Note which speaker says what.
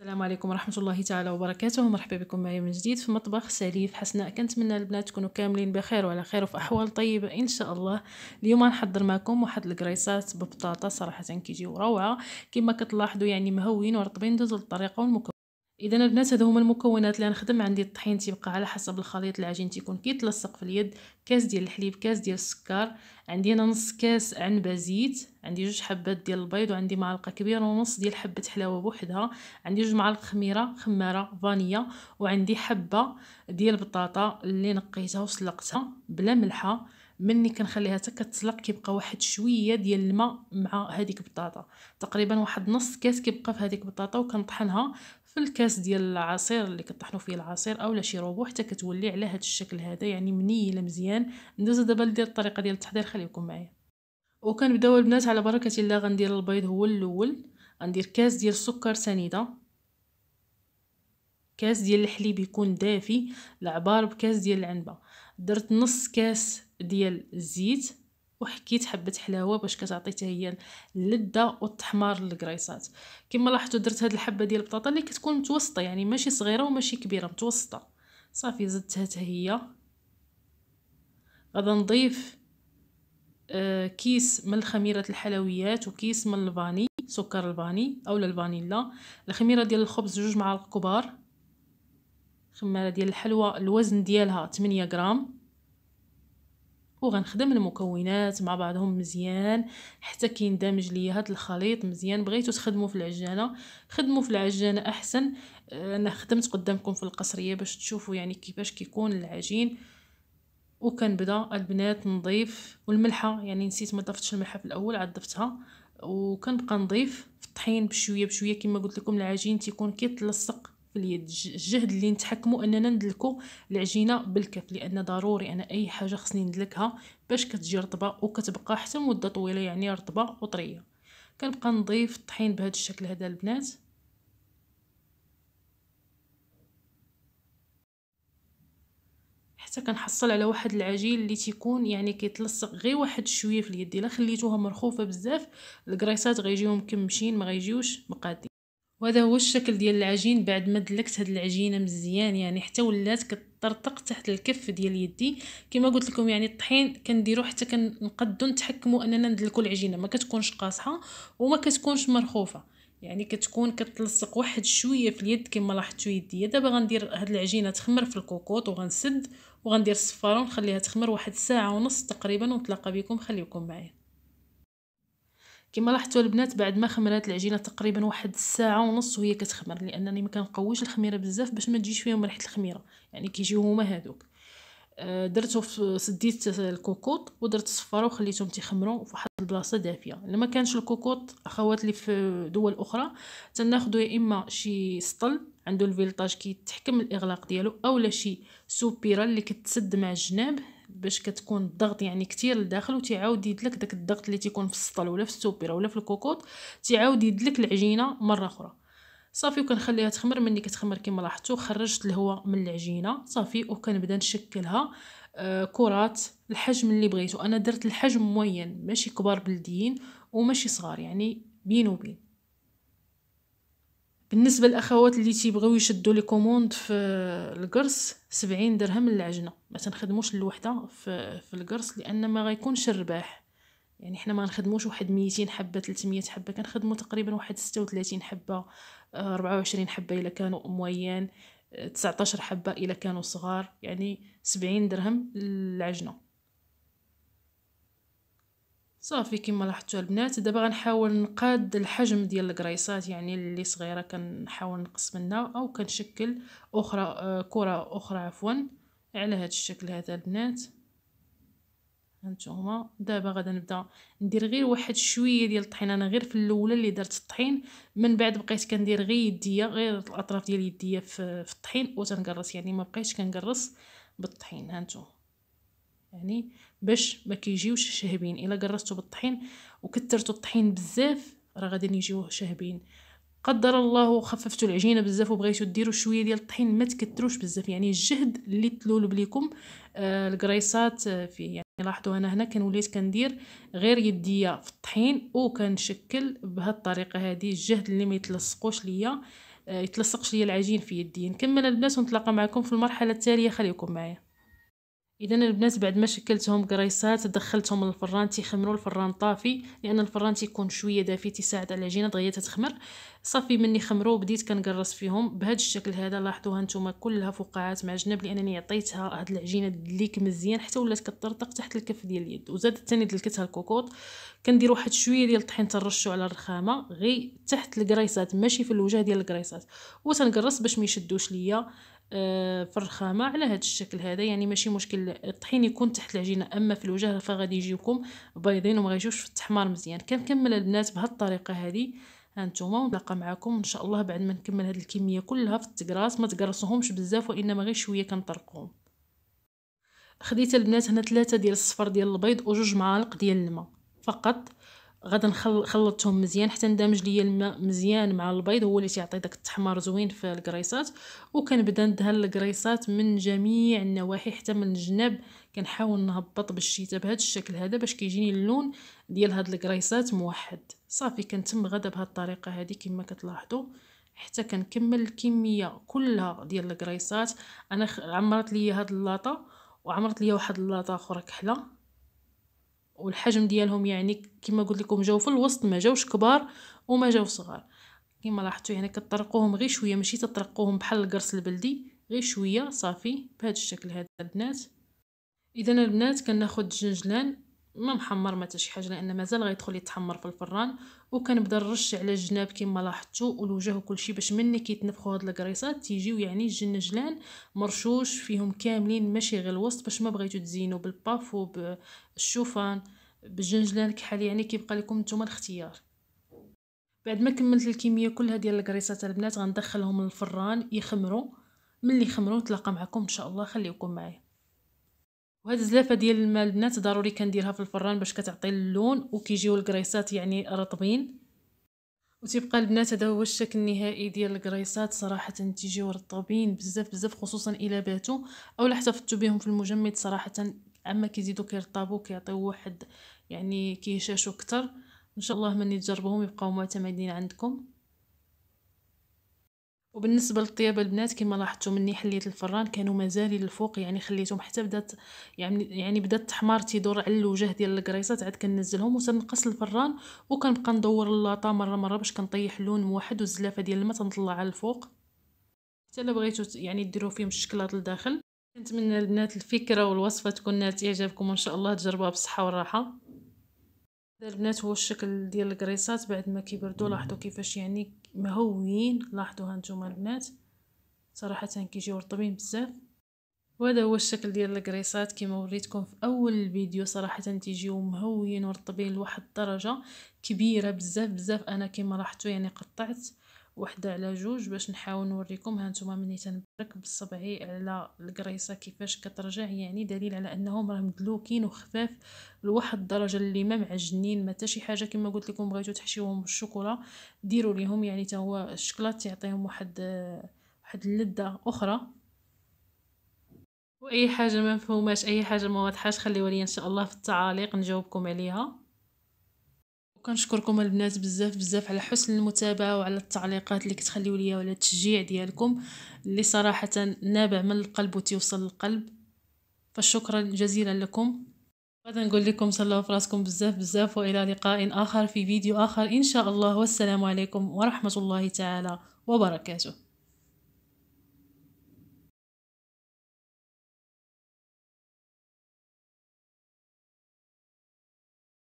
Speaker 1: السلام عليكم ورحمة الله تعالى وبركاته مرحبا بكم معي من جديد في مطبخ سليف حسناء كنتمنى البنات تكونوا كاملين بخير وعلى خير وفي أحوال طيبة إن شاء الله اليوم نحضر معكم واحد الكريسات ببطاطا صراحة كيجيو روعة كما كتلاحظوا يعني مهوين ورطبين دوز الطريقة والمكونات اذا البنات هذو هما المكونات اللي غنخدم عندي الطحين تيبقى على حسب الخليط العجين تيكون كيتلصق في اليد كاس ديال الحليب كاس ديال السكر عندي هنا نص كاس عنبه زيت عندي جوج حبات ديال البيض وعندي معلقه كبيره ونص ديال حبه حلاوه بوحدها عندي جوج معالق خميره خماره فانيا وعندي حبه ديال البطاطا اللي نقيتها وسلقتها بلا ملحه ملي كنخليها حتى كتسلق كيبقى واحد شويه ديال الماء مع هذيك البطاطا تقريبا واحد نص كاس كيبقى في هذيك البطاطا وكنطحنها في الكاس ديال العصير اللي كطحنوا فيه العصير اولا شي روبو حتى كتولي على هذا الشكل هذا يعني منيله مزيان ندوز دابا ندير الطريقه ديال التحضير خليكم معايا وكنبداو البنات على بركه الله غندير البيض هو الاول غندير كاس ديال السكر سنيده كاس ديال الحليب يكون دافي العبار بكاس ديال العنبه درت نص كاس ديال الزيت وحكيت حبه حلاوه باش كتعطي حتى هي اللذه والتحمار للكريسات كما لاحظتوا درت هاد الحبه ديال البطاطا اللي كتكون متوسطه يعني ماشي صغيره وماشي كبيره متوسطه صافي زدتها حتى هي غادي نضيف آه كيس من الخميره الحلويات وكيس من الفاني سكر الفاني اولا الفانيلا الخميره ديال الخبز جوج معالق كبار الخميره ديال الحلوى الوزن ديالها 8 غرام وغنخدم المكونات مع بعضهم مزيان حتى كيندمج ليا هذا الخليط مزيان بغيتو تخدموا في العجانه خدموا في العجانه احسن آه، انا خدمت قدامكم في القصريه باش تشوفوا يعني كيفاش كيكون العجين وكنبدا البنات نضيف والملحه يعني نسيت ما ضفتش الملحه في الاول عاد ضفتها وكنبقى نضيف في الطحين بشويه بشويه كما قلت لكم العجين تيكون كيتلصق اليد الجهد اللي نتحكموا اننا ندلكوا العجينه بالكف لان ضروري انا اي حاجه خصني ندلكها باش كتجي رطبه وكتبقى حتى مده طويله يعني رطبه وطريه كنبقى نضيف الطحين بهذا الشكل هذا البنات حتى كنحصل على واحد العجين اللي تيكون يعني كيتلصق غير واحد شويه في اليد الا خليتوها مرخوفه بزاف الكريسات غيجيو مكمشين ما غيجيوش مقادين وهذا هو الشكل ديال العجين بعد ما دلكت هاد العجينه مزيان يعني حتى ولات كطرطق تحت الكف ديال يدي كما قلت لكم يعني الطحين كنديرو حتى كنقدو نتحكموا اننا ندلكو العجينه ما كتكونش قاصحه وما كتكونش مرخوفه يعني كتكون كتلصق واحد شويه في اليد كما لاحظتوا يدي دابا غندير هاد العجينه تخمر في الكوكوط وغنسد وغندير الصفاره ونخليها تخمر واحد ساعه ونص تقريبا ونتلاقى بكم خليكم معايا كما لاحظتوا البنات بعد ما خمرات العجينه تقريبا واحد الساعه ونص وهي كتخمر لانني ما كنقويش الخميره بزاف باش ما تجيش فيهم ريحه الخميره يعني كيجيو هما هذوك آه، درتو في سديت الكوكوط ودرت الصفاره وخليتهم تيخمروا في واحد البلاصه دافيه الا ما كانش الكوكوط اخوات اللي في دول اخرى تناخذوا يا اما شي سطل عنده الفيلطاج كيتحكم الاغلاق ديالو اولا شي سوبيرا اللي كتسد مع الجناب باش كتكون الضغط يعني كتير لداخل وتعاود يدلك داك الضغط اللي تيكون في السطل ولا في السوبيره ولا في الكوكوط تعاود يدلك العجينه مره اخرى صافي وكنخليها تخمر ملي كتخمر كما لاحظتوا خرجت الهواء من العجينه صافي وكنبدا نشكلها آه، كرات الحجم اللي بغيتو انا درت الحجم معين ماشي كبار بلديين وماشي صغار يعني بين وبين بالنسبه للاخوات اللي تيبغيو يشدوا لي كوموند في القرص 70 درهم للعجنه ما تنخدموش الوحده في, في القرص لان ما غيكونش الرباح يعني حنا ما نخدموش واحد 200 حبه 300 حبه كنخدموا تقريبا واحد 36 حبه 24 حبه الا كانوا مويان 19 حبه الا كانوا صغار يعني 70 درهم للعجنه صافي كما لاحظتوا البنات دابا غنحاول نقاد الحجم ديال الكريسات يعني اللي صغيره كنحاول نقص منها او كنشكل اخرى آه، كره اخرى عفوا على هذا الشكل هذا البنات هانتوما دابا غادا نبدا ندير غير واحد شويه ديال الطحين انا غير في الاولى اللي درت الطحين من بعد بقيت كندير غير يديا غير الاطراف ديال يديا في, في الطحين وتنقرص يعني ما بقيتش كنقرص بالطحين هانتوما يعني باش ما كيجيوش شهبين الا قرصتو بالطحين وكثرتو الطحين بزاف راه غادي يجيو شهبين قدر الله خففتوا العجينه بزاف وبغيتوا ديروا شويه ديال الطحين ما تكثروش بزاف يعني الجهد اللي تلولب ليكم آه الكريسات آه، في يعني لاحظوا انا هنا كان وليت كندير غير يديا في الطحين وكنشكل بهاد الطريقه هذه الجهد اللي ما يتلصقوش ليا آه يتلصقش ليا العجين في يدي نكمل البنات ونتلاقى معكم في المرحله التاليه خليكم معايا اذا البنات بعد ما شكلتهم كريسات دخلتهم للفران تيخمروا الفران طافي لان الفران تيكون شويه دافي تيساعد على العجينه دغيا تتخمر صافي مني خمروا بديت كنقرص فيهم بهذا الشكل هذا لاحظوها نتوما كلها فقاعات مع جناب لانني عطيتها هاد العجينه دليك مزيان حتى ولات كطرطق تحت الكف ديال اليد وزادت ثاني دلكتها الكوكوط كندير واحد شويه ديال الطحين ترشوا على الرخامه غي تحت الكريسات ماشي في الوجه ديال الكريسات وتنقرص باش ما يشدوش ليا آه، في الرخامه على هذا الشكل هذا يعني ماشي مشكل الطحين يكون تحت العجينه اما في الوجه فغادي يجيكم بيضين وما غايجيوش في التحمار مزيان كنكمل البنات بهالطريقه هذه هانتوما ونتلاقى معكم ان شاء الله بعد ما نكمل هذه الكميه كلها في التقراص ما تقرصوهمش بزاف وانما غير شويه كنطرقهم خديت البنات هنا ثلاثة ديال الصفر ديال البيض وجوج معالق ديال الماء فقط غادا نخلطهم مزيان حتى ندمج ليا الماء مزيان مع البيض هو اللي تيعطي داك التحمر زوين في الكريصات وكنبدا ندهن الكريصات من جميع النواحي حتى من الجناب كنحاول نهبط بالشيتا بهذا الشكل هذا باش كيجيني اللون ديال هاد الكريصات موحد صافي كنتم غدا بهاد الطريقه هذه كما كتلاحظوا حتى كنكمل الكميه كلها ديال الكريصات انا عمرت ليا هاد اللاطه وعمرت ليا واحد اللاطه اخرى كحله والحجم ديالهم يعني كما قلت لكم جاو في الوسط ما جاوش كبار وما جاو صغار كما لاحظتوا يعني كطرقوهم غير شويه ماشي تطرقوهم بحال القرص البلدي غير شويه صافي بهذا الشكل هذا البنات اذا البنات كناخذ الجنجلان ما محمر ما حتى شي حاجه لان مازال غيدخل يتحمر في الفران وكنبدا نرش على الجناب كما لاحظتوا والوجه وكلشي باش ملي كيتنفخوا هاد الكريصات تيجيو يعني جنجلان مرشوش فيهم كاملين ماشي غير الوسط باش ما بغيتو تزينوا بالبافو بالشوفان بالجنجلان كحال يعني كيبقى لكم نتوما الاختيار بعد ما كملت الكميه كلها ديال الكريصات البنات غندخلهم للفران يخمروا ملي يخمروا نتلاقى معكم ان شاء الله خليكم معايا وهاد الزلافه ديال الماء البنات ضروري كنديرها في الفران باش كتعطي اللون وكيجيو الكريسات يعني رطبين وتبقى البنات هذا هو الشكل النهائي ديال الكريسات صراحه تيجيو رطبين بزاف بزاف خصوصا الا باتو اولا احتفظتوا بهم في المجمد صراحه اما كيزيدو كيرطابو كيعطيو واحد يعني كيشاشو كتر ان شاء الله ملي تجربوهم يبقاو معتمدين عندكم وبالنسبه للطياب البنات كما لاحظتوا مني حليت الفران كانوا مازال الفوق يعني خليتهم حتى بدات يعني يعني بدات تحمر تيدور على الوجه ديال الكريصات عاد كنزلهم وتنقص الفران وكنبقى ندور اللاطه مره مره باش كنطيح لون واحد والزلافه ديال الماء تنطلع على الفوق حتى الا بغيتو يعني ديروا فيهم الشكلاط لداخل كنتمنى البنات الفكره والوصفه تكون نالت اعجابكم وان شاء الله تجربوها بالصحه والراحه البنات هو الشكل ديال الكريصات بعد ما كيبردوا لاحظوا كيفاش يعني مهوين لاحظوها نتوما البنات صراحة كيجيو رطبين بزاف وهذا هو الشكل ديال الكريسات كما وريتكم في اول الفيديو صراحه تيجيو مهوين ورطبين لواحد الدرجه كبيره بزاف بزاف انا كما لاحظتوا يعني قطعت وحده على جوج باش نحاول نوريكم هانتوما ملي تنبرك بصبعي على القريصه كيفاش كترجع يعني دليل على انهم راه مدلوكين وخفاف لواحد الدرجه اللي ما معجنين ما حتى شي حاجه كما قلت لكم بغيتو تحشيوهم بالشوكولا ديروا ليهم يعني حتى هو الشكلاط تيعطيهم واحد واحد اللذه اخرى واي حاجه ما مفهوماش اي حاجه ما واضحاش خليوها لي ان شاء الله في التعاليق نجاوبكم عليها كنشكركم البنات بزاف بزاف على حسن المتابعه وعلى التعليقات اللي كتخليو ليا وعلى التشجيع ديالكم اللي صراحه نابع من القلب وتوصل للقلب فشكرا جزيلا لكم غادي نقول لكم صلوا في راسكم بزاف بزاف والى لقاء اخر في فيديو اخر ان شاء الله والسلام عليكم ورحمه الله تعالى وبركاته